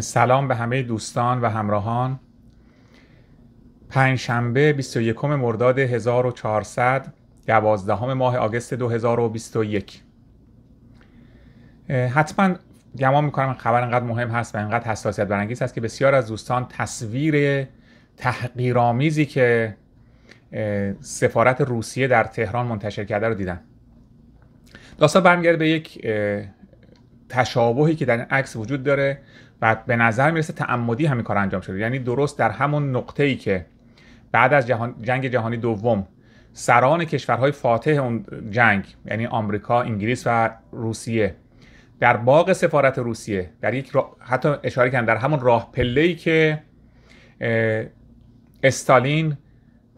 سلام به همه دوستان و همراهان پنجشنبه 21 مرداد 1400 دوازدهم ماه آگست 2021 حتما گمان میکنم خبر انقدر مهم هست و اینقدر حساسیت برانگیز هست که بسیار از دوستان تصویر تحقیرآمیزی که سفارت روسیه در تهران منتشر کرده رو دیدن داستان برمیگرده به یک تشابهی که در این عکس وجود داره و به نظر میرسه تعمدی همین کار انجام شده یعنی درست در همون نقطه ای که بعد از جهان جنگ جهانی دوم سران کشورهای فاتح اون جنگ یعنی آمریکا، انگلیس و روسیه در باغ سفارت روسیه در یک حتی اشاره کردن در همون راه پله که استالین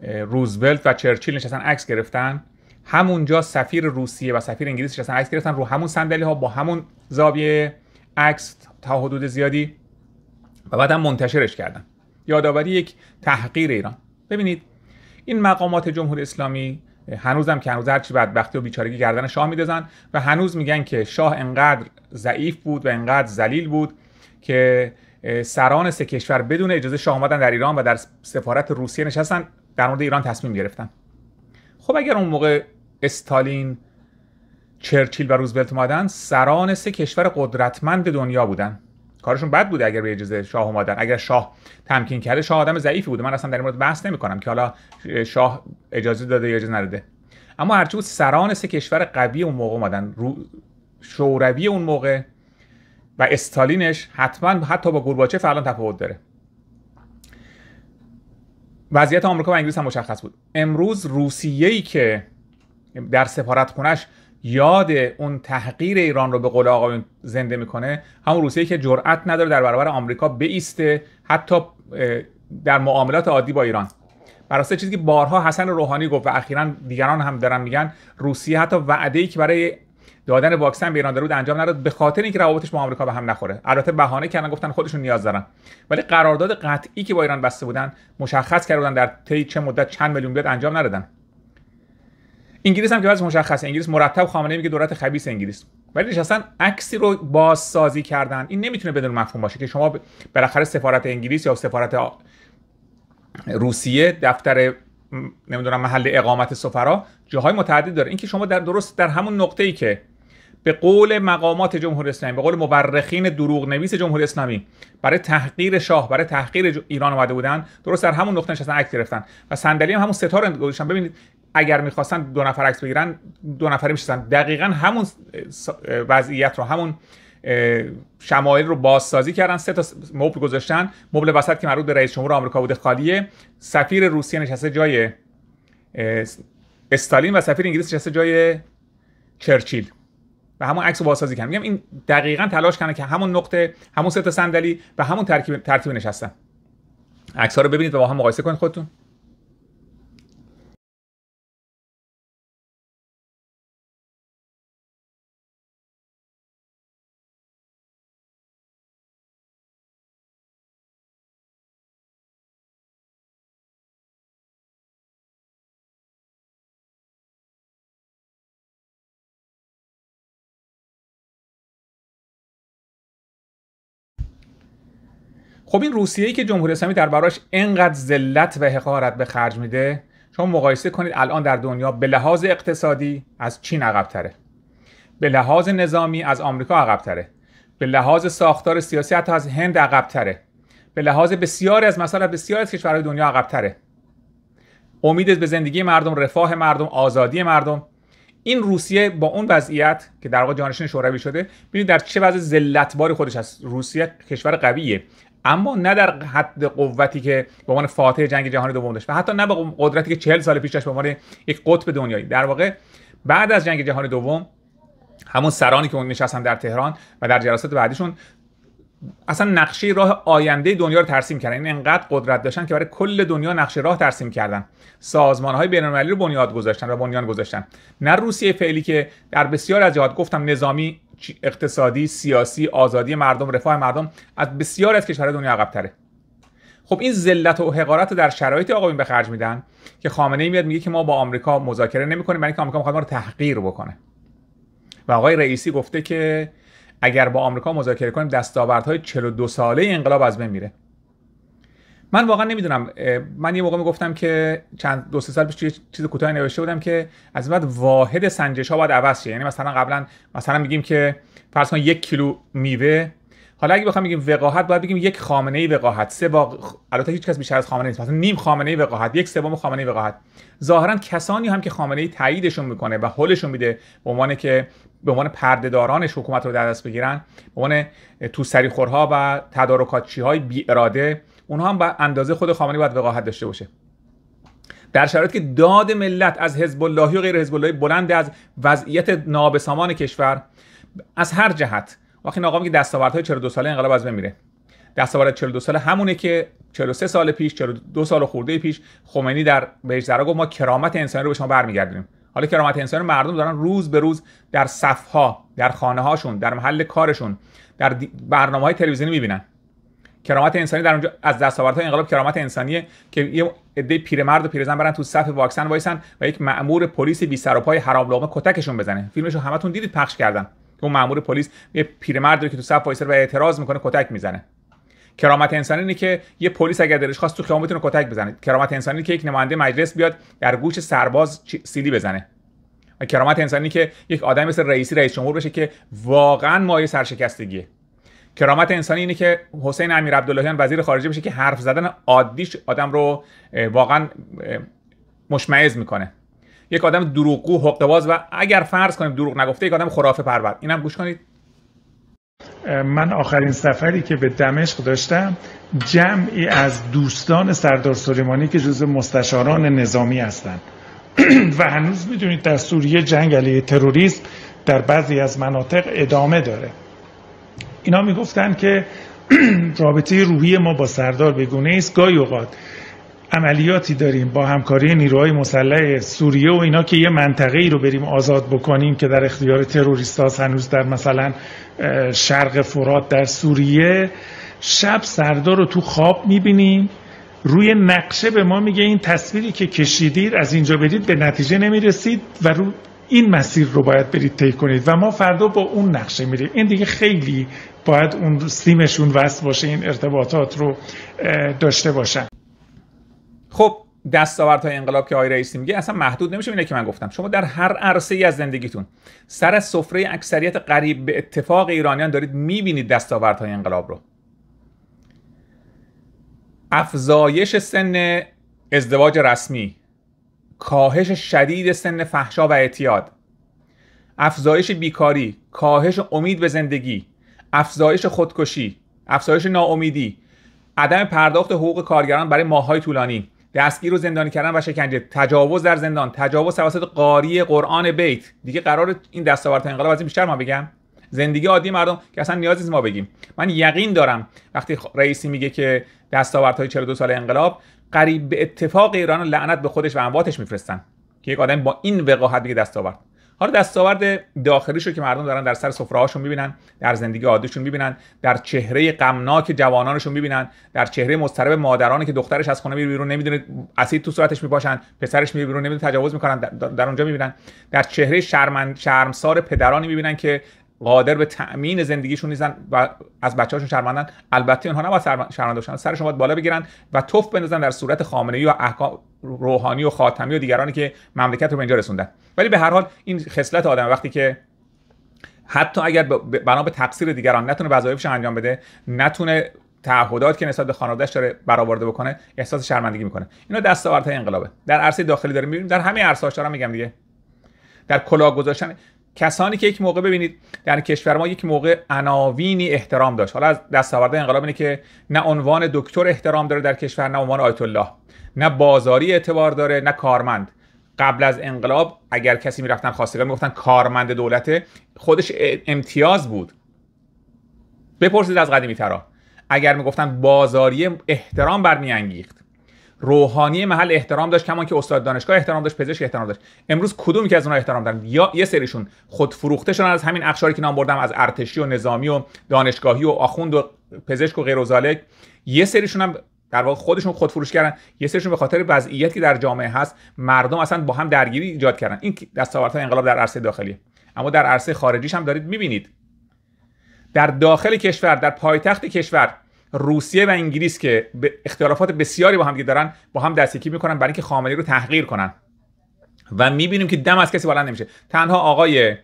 روزولت و چرچیل نشستن عکس گرفتن همونجا سفیر روسیه و سفیر انگلیس نشستن عکس گرفتن رو همون صندلی ها با همون زاویه عکس تا حدود زیادی و بعد هم منتشرش کردن یادآوری یک تحقیر ایران ببینید این مقامات جمهوری اسلامی هنوزم که هنوز هرچی بدبختی و بیچارگی گردن شاه میدازن و هنوز میگن که شاه انقدر ضعیف بود و انقدر ذلیل بود که سران سه کشور بدون اجازه شاه آمدن در ایران و در سفارت روسیه نشستن در مورد ایران تصمیم گرفتن خب اگر اون موقع استالین چرچیل و روزولت اومدن سران سه کشور قدرتمند دنیا بودن کارشون بد بوده اگر به اجازه شاه اومدن اگر شاه تمکین کرده شاه آدم ضعیفی بوده من اصلا در این مورد بحث نمی کنم که حالا شاه اجازه داده یا اجازه نداده اما هرچی بود سران سه کشور قوی اون موقع اومدن رو... شوروی اون موقع و استالینش حتما حتی با گورباچف فعلا تفاوت داره وضعیت آمریکا و انگلیس هم مشخص بود امروز روسیه ای که در سفارت خونش یاد اون تحقیر ایران رو به قول آقایون زنده میکنه همون روسیه که جرأت نداره در برابر آمریکا بیسته حتی در معاملات عادی با ایران براسه چیزی که بارها حسن روحانی گفت و اخیرا دیگران هم دارن میگن روسیه حتی وعده ای که برای دادن واکسن به ایران درود انجام نداد به خاطر اینکه روابطش با آمریکا به هم نخوره البته بهانه کردن گفتن خودشون نیاز دارن ولی قرارداد قطعی که با ایران بسته بودن مشخص کرده بودن در طی چه مدت چند میلیون بیاد انجام ندادن انگلیس هم که باز مشخصه انگلیس مرتب خامنه میگه دولت خبیس انگلیس ولی اصلا عکسی رو بازسازی کردن این نمیتونه بدون مفهوم باشه که شما بالاخره سفارت انگلیس یا سفارت روسیه دفتر نمیدونم محل اقامت سفرا جاهای متعدد داره اینکه شما در درست در همون نقطه ای که به قول مقامات جمهوری اسلامی به قول مورخین دروغ نویس جمهوری اسلامی برای تحقیر شاه برای تحقیر ایران اومده بودن درست در همون نقطه نشستن عکس گرفتن و صندلی هم همون ستاره رو گذاشتن ببینید اگر میخواستن دو نفر عکس بگیرن دو نفری میشستن دقیقا همون وضعیت رو همون شمایل رو بازسازی کردن سه تا مبل گذاشتن مبل وسط که مربوط به رئیس جمهور آمریکا بوده خالیه سفیر روسیه نشسته جای استالین و سفیر انگلیس نشسته جای چرچیل و همون عکس رو بازسازی کردن میگم این دقیقا تلاش کردن که همون نقطه همون سه تا صندلی و همون ترکیب ترتیب نشستن عکس رو ببینید و با هم مقایسه کنید خودتون خب این روسیه ای که جمهوری اسلامی در براش انقدر ذلت و حقارت به خرج میده شما مقایسه کنید الان در دنیا به لحاظ اقتصادی از چین عقبتره به لحاظ نظامی از آمریکا عقبتره به لحاظ ساختار سیاسی حتی از هند عقبتره به لحاظ بسیاری از مسائل بسیاری از کشورهای دنیا عقبتره امید به زندگی مردم رفاه مردم آزادی مردم این روسیه با اون وضعیت که در واقع جانشین شوروی شده ببینید در چه وضع ذلتباری خودش از روسیه کشور قویه اما نه در حد قوتی که به عنوان فاتح جنگ جهانی دوم داشت و حتی نه به قدرتی که 40 سال پیش داشت به عنوان یک قطب دنیایی در واقع بعد از جنگ جهانی دوم همون سرانی که اون نشستن در تهران و در جلسات بعدیشون اصلا نقشه راه آینده دنیا رو ترسیم کردن این یعنی انقدر قدرت داشتن که برای کل دنیا نقشه راه ترسیم کردن سازمان های بین المللی رو بنیاد گذاشتن و بنیان گذاشتن نه روسیه فعلی که در بسیار از جهات گفتم نظامی اقتصادی سیاسی آزادی مردم رفاه مردم از بسیاری از کشورهای دنیا تره خب این ذلت و حقارت رو در شرایطی آقایون به خرج میدن که خامنه ای میاد میگه که ما با آمریکا مذاکره نمیکنیم برای یعنی اینکه آمریکا میخواد ما رو تحقیر بکنه و آقای رئیسی گفته که اگر با آمریکا مذاکره کنیم دستاوردهای 42 ساله انقلاب از بین میره من واقعا نمیدونم من یه موقع میگفتم که چند دو سه سال پیش چیز کوتاهی نوشته بودم که از بعد واحد سنجش ها باید عوض شه یعنی مثلا قبلا مثلا میگیم که فرض کن یک کیلو میوه حالا اگه بخوام بگیم وقاحت باید بگیم یک خامنه ای وقاحت سه با البته هیچ کس بیشتر از خامنه نیست مثلا نیم خامنه ای وقاحت یک سوم خامنه ای وقاحت ظاهرا کسانی هم که خامنه ای تاییدشون میکنه و حلشون میده به عنوان که به عنوان دارانش حکومت رو در دست بگیرن به عنوان تو خورها و تدارکاتچی های بی اراده اونها هم با اندازه خود خامنه‌ای باید وقاحت داشته باشه در شرایطی که داد ملت از حزب اللهی و غیر حزب اللهی بلند از وضعیت نابسامان کشور از هر جهت وقتی آقا میگه دستاوردهای 42 ساله انقلاب از میره دستاورد 42 ساله همونه که 43 سال پیش 42 سال خورده پیش خمینی در بهش ذرا گفت ما کرامت انسانی رو به شما برمیگردونیم حالا کرامت انسانی مردم دارن روز به روز در صفها در خانه هاشون در محل کارشون در برنامه های تلویزیونی میبینن کرامت انسانی در اونجا از دستاوردهای انقلاب کرامت انسانیه که یه عده پیرمرد و پیرزن برن تو صف واکسن وایسن و یک مأمور پلیس بی سر و پای حرام لقمه کتکشون بزنه فیلمشو همتون دیدید پخش کردم که اون مأمور پلیس یه پیرمرد که تو صف وایسر و اعتراض میکنه کتک میزنه کرامت انسانی اینه که یه پلیس اگر دلش خواست تو خیابون رو کتک بزنه کرامت انسانی که یک نماینده مجلس بیاد در گوش سرباز سیلی بزنه و کرامت انسانی که یک آدم مثل رئیسی رئیس جمهور بشه که واقعا مایه سرشکستگیه کرامت انسانی اینه که حسین امیر عبداللهیان وزیر خارجه بشه که حرف زدن عادیش آدم رو واقعا مشمعز میکنه یک آدم دروغگو حقباز و اگر فرض کنیم دروغ نگفته یک آدم خرافه پرور اینم گوش کنید من آخرین سفری که به دمشق داشتم جمعی از دوستان سردار سلیمانی که جزو مستشاران نظامی هستند و هنوز میدونید در سوریه جنگ علیه تروریسم در بعضی از مناطق ادامه داره اینا میگفتن که رابطه روحی ما با سردار بگونه است گاهی اوقات عملیاتی داریم با همکاری نیروهای مسلح سوریه و اینا که یه منطقه ای رو بریم آزاد بکنیم که در اختیار تروریست هنوز در مثلا شرق فرات در سوریه شب سردار رو تو خواب میبینیم روی نقشه به ما میگه این تصویری که کشیدید از اینجا بدید به نتیجه نمیرسید و رو این مسیر رو باید برید طی کنید و ما فردا با اون نقشه میریم این دیگه خیلی باید اون سیمشون وصل باشه این ارتباطات رو داشته باشن خب دستاوردهای انقلاب که آقای رئیسی میگه اصلا محدود نمیشه اینه که من گفتم شما در هر عرصه ای از زندگیتون سر سفره اکثریت قریب به اتفاق ایرانیان دارید میبینید های انقلاب رو افزایش سن ازدواج رسمی کاهش شدید سن فحشا و اعتیاد افزایش بیکاری کاهش امید به زندگی افزایش خودکشی افزایش ناامیدی عدم پرداخت حقوق کارگران برای ماههای طولانی دستگیر و زندانی کردن و شکنجه تجاوز در زندان تجاوز توسط قاری قرآن بیت دیگه قرار این دستاوردهای انقلاب از این بیشتر ما بگم زندگی عادی مردم که اصلا نیازی نیست ما بگیم من یقین دارم وقتی رئیسی میگه که دستاوردهای 42 سال انقلاب قریب به اتفاق ایران لعنت به خودش و امواتش میفرستن که یک آدم با این وقاحت دیگه دست آورد حالا دستاورد داخلیش رو که مردم دارن در سر سفره‌هاشون میبینن در زندگی عادیشون میبینن در چهره غمناک جوانانشون میبینن در چهره مضطرب مادرانی که دخترش از خونه میره بیرون نمیدونه اسید تو صورتش میپاشن پسرش میره بیرون نمیدونه تجاوز میکنن در, در اونجا میبینن در چهره شرمن شرمسار پدرانی میبینن که قادر به تأمین زندگیشون نیستن و از بچه‌هاشون شرمندن البته اونها نباید شرمنده باشن سرشون باید بالا بگیرن و توف بندازن در صورت خامنه‌ای و احکام روحانی و خاتمی و دیگرانی که مملکت رو به اینجا رسوندن ولی به هر حال این خصلت آدم وقتی که حتی اگر بنا به تقصیر دیگران نتونه وظایفش انجام بده نتونه تعهدات که نسبت به خانواده‌اش داره برآورده بکنه احساس شرمندگی میکنه اینا دستاوردهای انقلابه در عرصه داخلی داریم می‌بینیم در همه ها دارم میگم دیگه در کلاه گذاشتن کسانی که یک موقع ببینید در کشور ما یک موقع عناوینی احترام داشت حالا از دستاورد انقلاب اینه که نه عنوان دکتر احترام داره در کشور نه عنوان آیت الله نه بازاری اعتبار داره نه کارمند قبل از انقلاب اگر کسی میرفتن خواستگار میگفتن کارمند دولته خودش امتیاز بود بپرسید از قدیمی ترا اگر میگفتن بازاری احترام برمیانگیخت روحانی محل احترام داشت کمان که استاد دانشگاه احترام داشت پزشک احترام داشت امروز کدوم که از اونها احترام دارن یا یه سریشون خود فروخته شدن از همین اخشاری که نام بردم از ارتشی و نظامی و دانشگاهی و آخوند و پزشک و غیر و یه سریشون هم در واقع خودشون خودفروش کردن یه سریشون به خاطر وضعیتی که در جامعه هست مردم اصلا با هم درگیری ایجاد کردن این دستاوردها انقلاب در عرصه داخلی اما در عرصه خارجیش هم دارید میبینید در داخل کشور در پایتخت کشور روسیه و انگلیس که اختلافات بسیاری با هم دارن با هم دستیکی میکنن برای اینکه خامنه‌ای رو تحقیر کنن و میبینیم که دم از کسی بلند نمیشه تنها آقای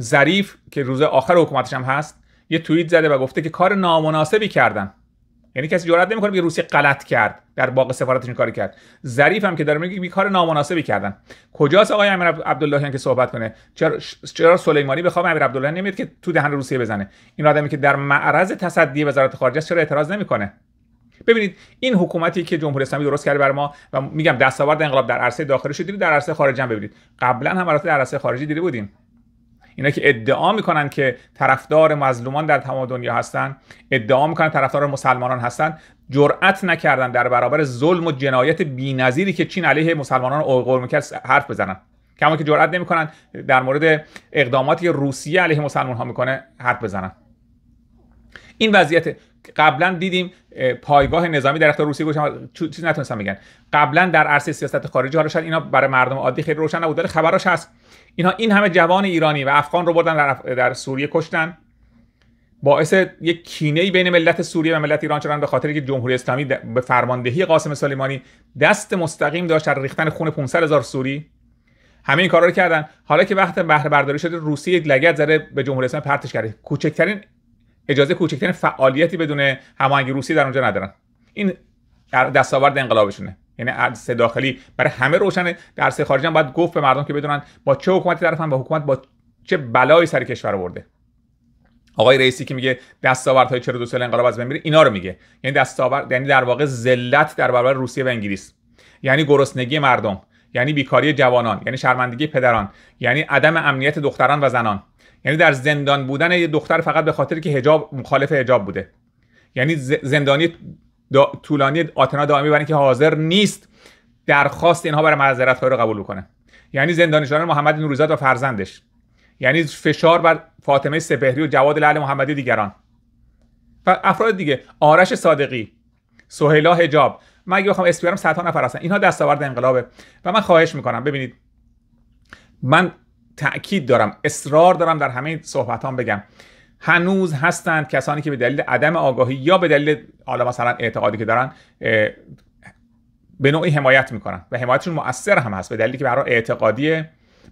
ظریف که روز آخر حکومتش هم هست یه توییت زده و گفته که کار نامناسبی کردن یعنی کسی جرئت نمیکنه بگه روسیه غلط کرد در باغ سفارتش این کاری کرد ظریف هم که داره میگه کار نامناسبی کردن کجاست آقای امیر عبداللهیان که صحبت کنه چرا چرا سلیمانی به امیر عبداللهیان که تو دهن روسیه بزنه این آدمی که در معرض تصدی وزارت خارجه چرا اعتراض نمیکنه ببینید این حکومتی که جمهوری اسلامی درست کرده بر ما و میگم دستاورد انقلاب در عرصه داخلی شدید در عرصه خارجی هم ببینید قبلا هم در عرصه خارجی دیده بودیم اینا که ادعا میکنن که طرفدار مظلومان در تمام دنیا هستن ادعا میکنن طرفدار مسلمانان هستن جرأت نکردن در برابر ظلم و جنایت بی‌نظیری که چین علیه مسلمانان اوغور میکرد حرف بزنن کما که جرئت نمیکنن در مورد اقداماتی که روسیه علیه مسلمان ها میکنه حرف بزنن این وضعیت قبلا دیدیم پایگاه نظامی در اختیار روسیه گوشم چیزی نتونستم بگن قبلا در عرصه سیاست خارجی حالا شاید اینا برای مردم عادی خیلی روشن نبود ولی خبراش هست اینا این همه جوان ایرانی و افغان رو بردن در, در سوریه کشتن باعث یک کینه بین ملت سوریه و ملت ایران شدن به خاطر که جمهوری اسلامی به فرماندهی قاسم سلیمانی دست مستقیم داشت در ریختن خون 500 هزار سوری همه این کارا رو کردن حالا که وقت بهره برداری شده روسیه لگد زره به جمهوری اسلامی پرتش کرده کوچکترین اجازه کوچکترین فعالیتی بدون هماهنگ روسی در اونجا ندارن این دستاورد انقلابشونه یعنی ارز داخلی برای همه روشنه در خارجی هم باید گفت به مردم که بدونن با چه حکومتی طرفن و حکومت با چه بلایی سر کشور برده آقای رئیسی که میگه دستاوردهای 42 سال انقلاب از بین میره اینا رو میگه یعنی دستاورد یعنی در واقع ذلت در برابر روسیه و انگلیس یعنی گرسنگی مردم یعنی بیکاری جوانان یعنی شرمندگی پدران یعنی عدم امنیت دختران و زنان یعنی در زندان بودن یه دختر فقط به خاطر که حجاب مخالف حجاب بوده یعنی زندانی طولانی آتنا دائمی برای که حاضر نیست درخواست اینها برای معذرت رو قبول کنه یعنی زندانشان محمد نوریزاد و فرزندش یعنی فشار بر فاطمه سپهری و جواد لعل محمدی دیگران و افراد دیگه آرش صادقی سهیلا حجاب من اگه بخوام اسم بیارم صدها نفر هستن اینها دستاورد انقلابه و من خواهش میکنم ببینید من تأکید دارم اصرار دارم در همه هم بگم هنوز هستند کسانی که به دلیل عدم آگاهی یا به دلیل حالا مثلا اعتقادی که دارن به نوعی حمایت میکنن و حمایتشون مؤثر هم هست به دلیلی که برای اعتقادی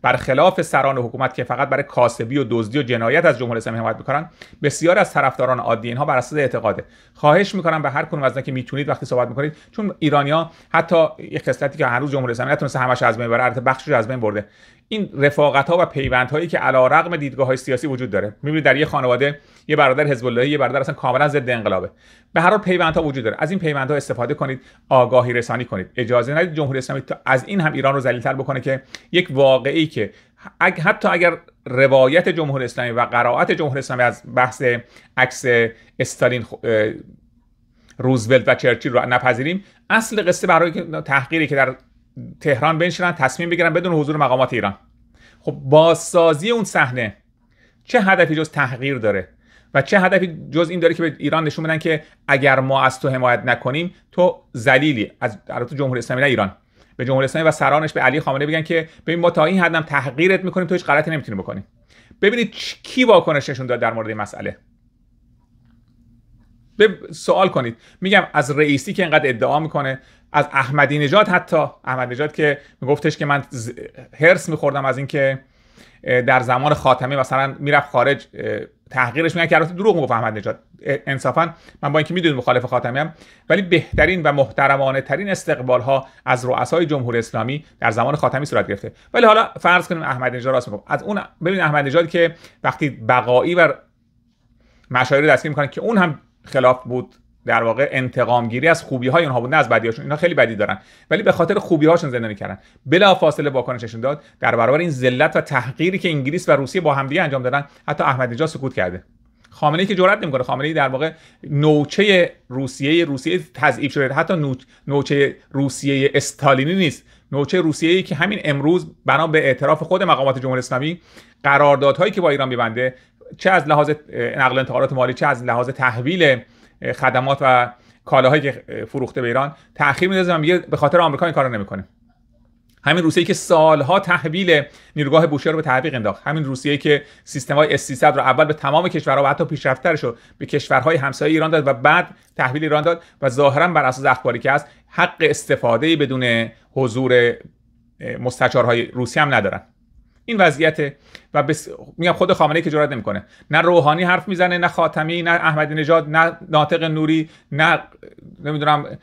برخلاف سران حکومت که فقط برای کاسبی و دزدی و جنایت از جمهوری اسلامی حمایت میکنن بسیار از طرفداران عادی اینها بر اساس اعتقاده خواهش میکنم به هر کنون از که میتونید وقتی صحبت میکنید چون ایرانیا حتی یه خصلتی که هنوز جمهوری اسلامی نتونسته همش از بین ببره بخشش از بین برده این رفاقت ها و پیوند هایی که علی رغم دیدگاه های سیاسی وجود داره میبینید در یه خانواده یه برادر حزب الله یه برادر اصلا کاملا ضد انقلابه به هر حال پیوند ها وجود داره از این پیوند ها استفاده کنید آگاهی رسانی کنید اجازه ندید جمهوری اسلامی تا از این هم ایران رو تر بکنه که یک واقعی که حتی اگر روایت جمهوری اسلامی و قرائت جمهوری اسلامی از بحث عکس استالین روزولت و چرچیل رو نپذیریم اصل قصه برای تحقیری که در تهران بنشینن تصمیم بگیرن بدون حضور مقامات ایران خب بازسازی اون صحنه چه هدفی جز تحقیر داره و چه هدفی جز این داره که به ایران نشون بدن که اگر ما از تو حمایت نکنیم تو ذلیلی از البته جمهوری اسلامی نه ایران به جمهوری اسلامی و سرانش به علی خامنه بگن که ببین ما تا این حدم تحقیرت میکنیم تو هیچ غلطی نمیتونی بکنی ببینید کی واکنش نشون داد در مورد این مسئله به سوال کنید میگم از رئیسی که اینقدر ادعا میکنه از احمدی نژاد حتی احمد نژاد که میگفتش که من هرس میخوردم از اینکه در زمان خاتمی مثلا میرفت خارج تحقیرش میگن که دروغ میگفت احمد نژاد انصافا من با اینکه میدونید مخالف خاتمی هم ولی بهترین و محترمانه ترین استقبال ها از رؤسای جمهوری اسلامی در زمان خاتمی صورت گرفته ولی حالا فرض کنیم احمد نژاد راست از اون ببین احمد نژاد که وقتی بقایی و مشاهیر دستگیر میکنن که اون هم خلاف بود در واقع انتقام گیری از خوبی های اونها بود نه از بدیاشون اینا خیلی بدی دارن ولی به خاطر خوبی هاشون زندانی کردن بلا فاصله واکنششون داد در برابر این ذلت و تحقیری که انگلیس و روسیه با همدیگه انجام دادن حتی احمد نژاد سکوت کرده خامنه ای که جرئت نمیکنه خامنه ای در واقع نوچه روسیه روسیه تضعیف شده حتی نوچه روسیه استالینی نیست نوچه روسیه ای که همین امروز بنا به اعتراف خود مقامات جمهوری اسلامی قراردادهایی که با ایران میبنده چه از لحاظ نقل انتقالات مالی چه از لحاظ تحویل خدمات و کالاهایی که فروخته به ایران تاخیر میندازه و میگه به خاطر آمریکا این کارو نمیکنه همین روسیه که سالها تحویل نیروگاه بوشهر رو به تعویق انداخت همین روسیه که سیستم های اس 300 رو اول به تمام کشورها و حتی پیشرفترش رو به کشورهای همسایه ایران داد و بعد تحویل ایران داد و ظاهرا بر اساس اخباری که هست حق استفاده بدون حضور مستشارهای روسی هم ندارن این وضعیت و بس... میگم خود خامنه که جرئت نمیکنه نه روحانی حرف میزنه نه خاتمی نه احمدی نژاد نه ناطق نوری نه نمیدونم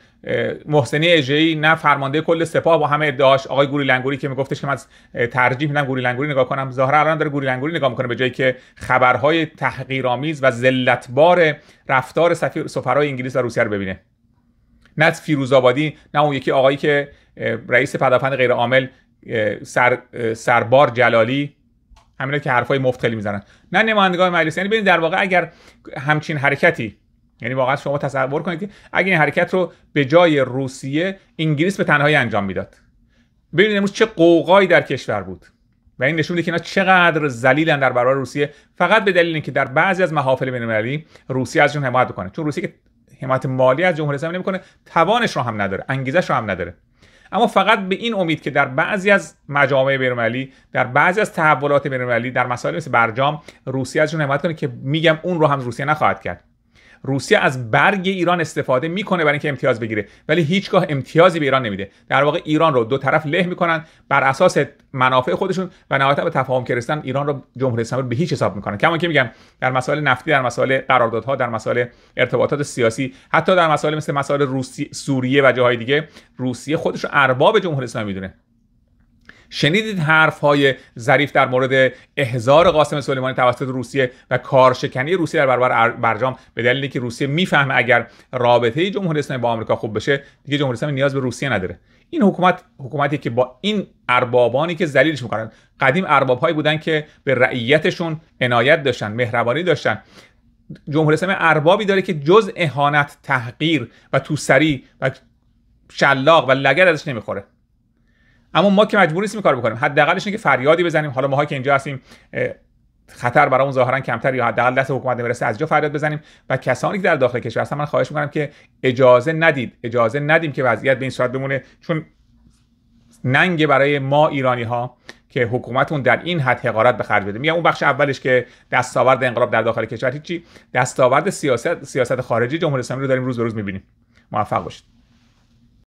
محسنی اجی نه فرمانده کل سپاه با همه ادعاش آقای گوری لنگوری که میگفتش که من ترجیح میدم گوری لنگوری نگاه کنم ظاهرا الان داره گوری لنگوری نگاه میکنه به جایی که خبرهای تحقیرآمیز و ذلتبار رفتار سفیر سفرای انگلیس و روسیه رو ببینه نه فیروزآبادی نه اون یکی آقایی که رئیس پدافند غیر عامل سر، سربار جلالی همینا که حرفای مفت خیلی میزنن نه نمایندگان مجلس یعنی ببینید در واقع اگر همچین حرکتی یعنی واقعا شما تصور کنید که اگر این حرکت رو به جای روسیه انگلیس به تنهایی انجام میداد ببینید امروز چه قوقایی در کشور بود و این نشون میده که اینا چقدر ذلیلن در برابر روسیه فقط به دلیل اینکه در بعضی از محافل المللی روسیه ازشون حمایت بکنه چون روسیه که حمایت مالی از جمهوری اسلامی نمیکنه توانش رو هم نداره انگیزش رو هم نداره اما فقط به این امید که در بعضی از مجامع بینالمللی در بعضی از تحولات بینالمللی در مسائل مثل برجام روسیه ازشون حمایت کنه که میگم اون رو هم روسیه نخواهد کرد روسیه از برگ ایران استفاده میکنه برای اینکه امتیاز بگیره ولی هیچگاه امتیازی به ایران نمیده در واقع ایران رو دو طرف له میکنن بر اساس منافع خودشون و نهایتا به تفاهم کردن ایران رو جمهوری اسلامی به هیچ حساب میکنن کما که میگم در مسائل نفتی در مسائل قراردادها در مسائل ارتباطات سیاسی حتی در مسائل مثل مسائل روسیه سوریه و جاهای دیگه روسیه خودش رو ارباب جمهوری اسلامی میدونه شنیدید حرف های ظریف در مورد احضار قاسم سلیمانی توسط روسیه و کارشکنی روسیه در برابر برجام به دلیل که روسیه میفهمه اگر رابطه جمهوری اسلامی با آمریکا خوب بشه دیگه جمهوری اسلامی نیاز به روسیه نداره این حکومت حکومتی که با این اربابانی که ذلیلش میکنن قدیم اربابهایی بودن که به رعیتشون عنایت داشتن مهربانی داشتن جمهوری اسلامی اربابی داره که جز اهانت تحقیر و توسری و شلاق و لگد ازش نمیخوره اما ما که مجبور نیستیم کار بکنیم حداقلش اینه که فریادی بزنیم حالا ماها که اینجا هستیم خطر برامون ظاهرا کمتر یا حداقل دست حکومت نمیرسه از جا فریاد بزنیم و کسانی که در داخل کشور هستن من خواهش میکنم که اجازه ندید اجازه ندیم که وضعیت به این صورت بمونه چون ننگ برای ما ایرانی ها که حکومتون در این حد حقارت به خرج بده میگم اون بخش اولش که دستاورد انقلاب در داخل کشور هیچی دستاورد سیاست سیاست خارجی جمهوری اسلامی رو داریم روز به روز میبینیم موفق باشید